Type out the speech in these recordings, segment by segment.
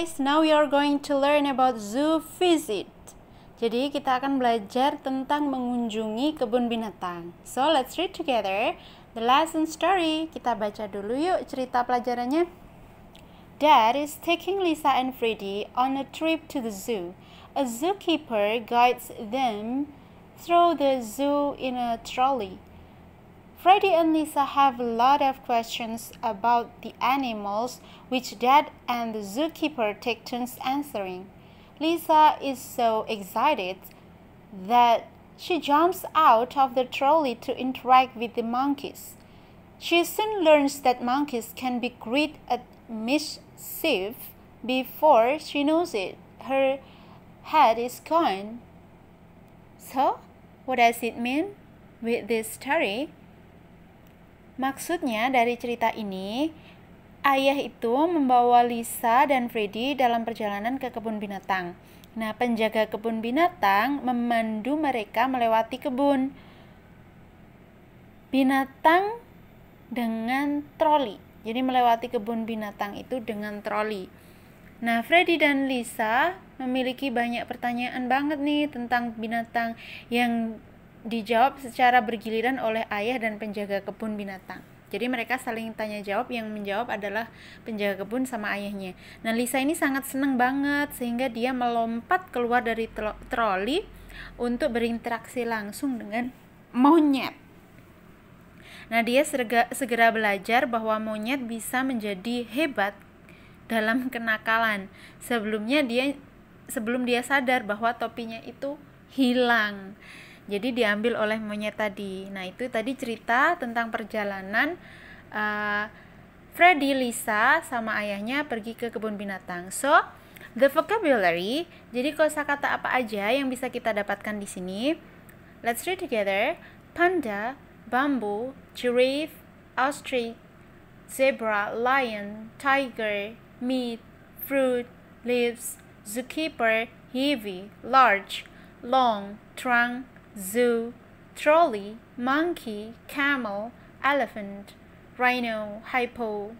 guys, now we are going to learn about zoo visit. Jadi kita akan belajar tentang mengunjungi kebun binatang. So let's read together the lesson story. Kita baca dulu yuk cerita pelajarannya. Dad is taking Lisa and Freddy on a trip to the zoo. A zookeeper guides them through the zoo in a trolley. Freddie and Lisa have a lot of questions about the animals, which Dad and the zookeeper take turns answering. Lisa is so excited that she jumps out of the trolley to interact with the monkeys. She soon learns that monkeys can be great at mischief before she knows it. Her head is gone. So, what does it mean with this story? Maksudnya dari cerita ini, ayah itu membawa Lisa dan Freddy dalam perjalanan ke kebun binatang. Nah, penjaga kebun binatang memandu mereka melewati kebun binatang dengan troli. Jadi melewati kebun binatang itu dengan troli. Nah, Freddy dan Lisa memiliki banyak pertanyaan banget nih tentang binatang yang dijawab secara bergiliran oleh ayah dan penjaga kebun binatang. Jadi mereka saling tanya jawab yang menjawab adalah penjaga kebun sama ayahnya. Nah Lisa ini sangat senang banget sehingga dia melompat keluar dari tro troli untuk berinteraksi langsung dengan monyet. Nah dia serga, segera belajar bahwa monyet bisa menjadi hebat dalam kenakalan. Sebelumnya dia sebelum dia sadar bahwa topinya itu hilang jadi diambil oleh monyet tadi nah itu tadi cerita tentang perjalanan uh, Freddy Lisa sama ayahnya pergi ke kebun binatang so the vocabulary jadi kosakata apa aja yang bisa kita dapatkan di sini let's read together panda bambu, giraffe ostrich zebra lion tiger meat fruit leaves zookeeper heavy large long trunk zoo, trolley, monkey, camel, elephant, rhino, hippo.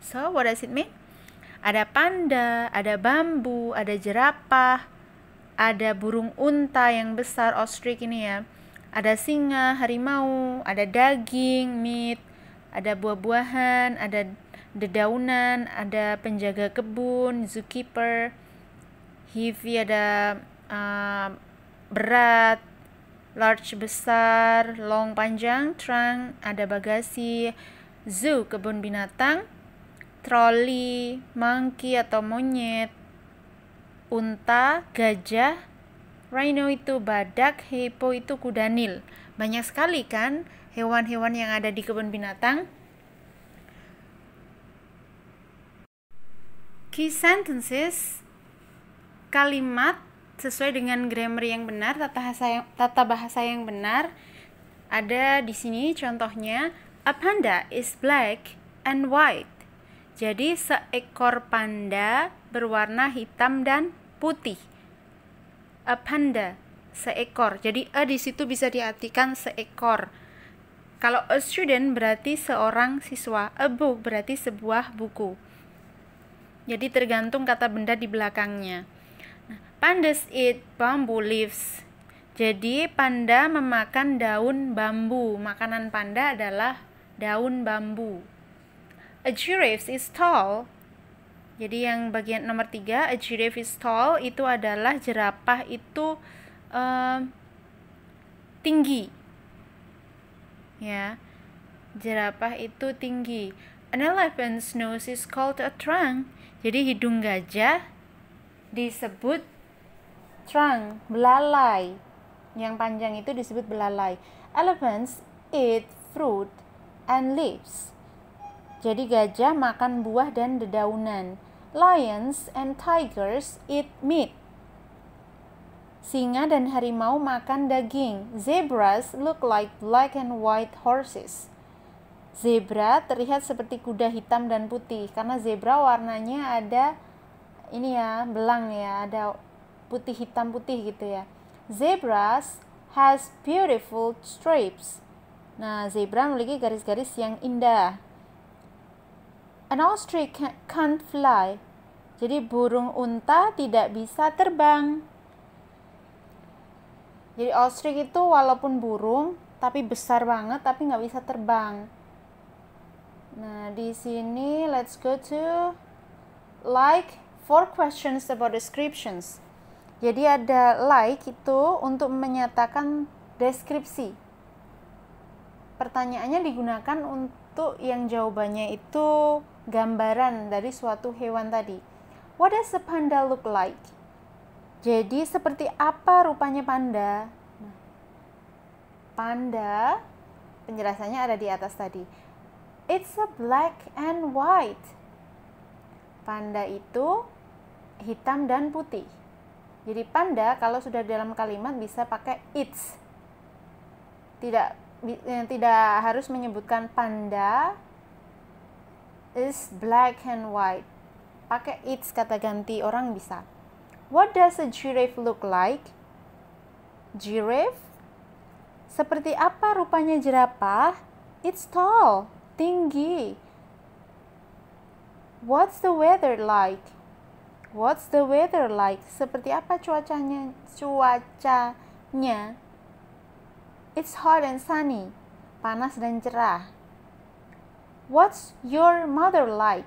So, what does it mean? Ada panda, ada bambu, ada jerapah, ada burung unta yang besar, ostrich ini ya. Ada singa, harimau, ada daging, meat, ada buah-buahan, ada dedaunan, ada penjaga kebun, zookeeper, heavy, ada uh, berat, large besar, long panjang, trunk, ada bagasi, zoo kebun binatang, trolley monkey atau monyet, unta, gajah, rhino itu badak, hippo itu kuda nil. Banyak sekali kan hewan-hewan yang ada di kebun binatang. Key sentences kalimat sesuai dengan grammar yang benar, tata bahasa yang, tata bahasa yang benar. Ada di sini contohnya, a panda is black and white. Jadi seekor panda berwarna hitam dan putih. A panda, seekor. Jadi a di situ bisa diartikan seekor. Kalau a student berarti seorang siswa, a book berarti sebuah buku. Jadi tergantung kata benda di belakangnya pandas eat bamboo leaves. Jadi panda memakan daun bambu. Makanan panda adalah daun bambu. A giraffe is tall. Jadi yang bagian nomor tiga, a giraffe is tall itu adalah jerapah itu um, tinggi. Ya, jerapah itu tinggi. An elephant's nose is called a trunk. Jadi hidung gajah disebut trunk, belalai. Yang panjang itu disebut belalai. Elephants eat fruit and leaves. Jadi gajah makan buah dan dedaunan. Lions and tigers eat meat. Singa dan harimau makan daging. Zebras look like black and white horses. Zebra terlihat seperti kuda hitam dan putih karena zebra warnanya ada ini ya belang ya ada putih hitam putih gitu ya zebras has beautiful stripes nah zebra memiliki garis-garis yang indah an ostrich can't fly jadi burung unta tidak bisa terbang jadi ostrich itu walaupun burung tapi besar banget tapi nggak bisa terbang nah di sini let's go to like four questions about descriptions. Jadi ada like itu untuk menyatakan deskripsi. Pertanyaannya digunakan untuk yang jawabannya itu gambaran dari suatu hewan tadi. What does a panda look like? Jadi seperti apa rupanya panda? Nah, panda penjelasannya ada di atas tadi. It's a black and white. Panda itu hitam dan putih. Jadi panda kalau sudah dalam kalimat bisa pakai its. Tidak eh, tidak harus menyebutkan panda is black and white. Pakai its kata ganti orang bisa. What does a giraffe look like? Giraffe seperti apa rupanya jerapah? It's tall, tinggi. What's the weather like? What's the weather like? Seperti apa cuacanya? Cuacanya. It's hot and sunny. Panas dan cerah. What's your mother like?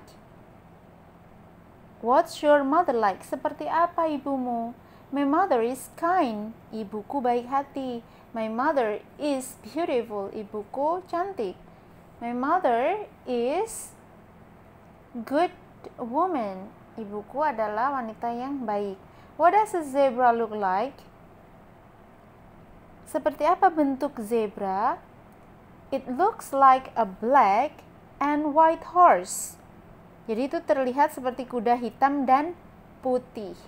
What's your mother like? Seperti apa ibumu? My mother is kind. Ibuku baik hati. My mother is beautiful. Ibuku cantik. My mother is good woman. Ibuku adalah wanita yang baik. What does a zebra look like? Seperti apa bentuk zebra? It looks like a black and white horse. Jadi itu terlihat seperti kuda hitam dan putih.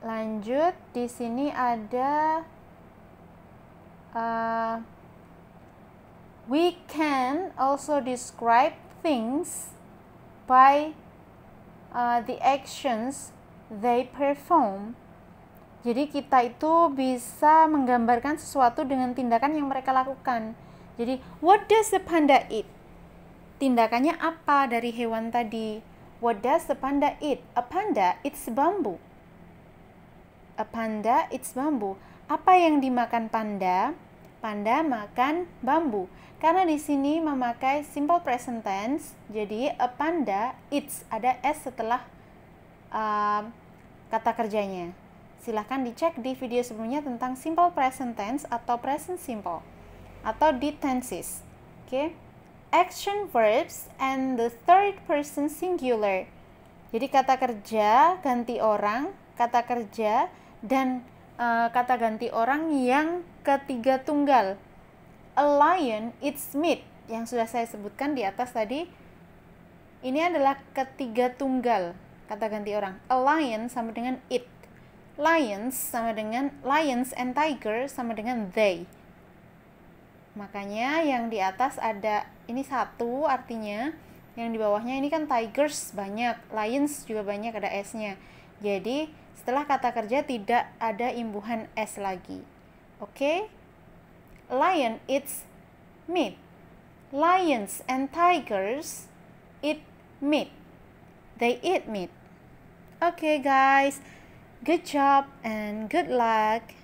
Lanjut, di sini ada uh, we can also describe things by Uh, the actions they perform. Jadi kita itu bisa menggambarkan sesuatu dengan tindakan yang mereka lakukan. Jadi what does the panda eat? Tindakannya apa dari hewan tadi? What does the panda eat? A panda eats bambu. A panda eats bambu. Apa yang dimakan panda? Panda makan bambu. Karena di sini memakai simple present tense, jadi a panda eats ada s setelah uh, kata kerjanya. Silahkan dicek di video sebelumnya tentang simple present tense atau present simple atau di tenses. Oke. Okay? Action verbs and the third person singular. Jadi kata kerja ganti orang, kata kerja dan uh, kata ganti orang yang ketiga tunggal. A lion eats meat yang sudah saya sebutkan di atas tadi. Ini adalah ketiga tunggal kata ganti orang. A lion sama dengan it. Lions sama dengan lions and tiger sama dengan they. Makanya yang di atas ada ini satu artinya yang di bawahnya ini kan tigers banyak, lions juga banyak ada s-nya. Jadi setelah kata kerja tidak ada imbuhan s lagi. Oke? Okay? Lion eats meat. Lions and tigers eat meat. They eat meat. Okay guys, good job and good luck.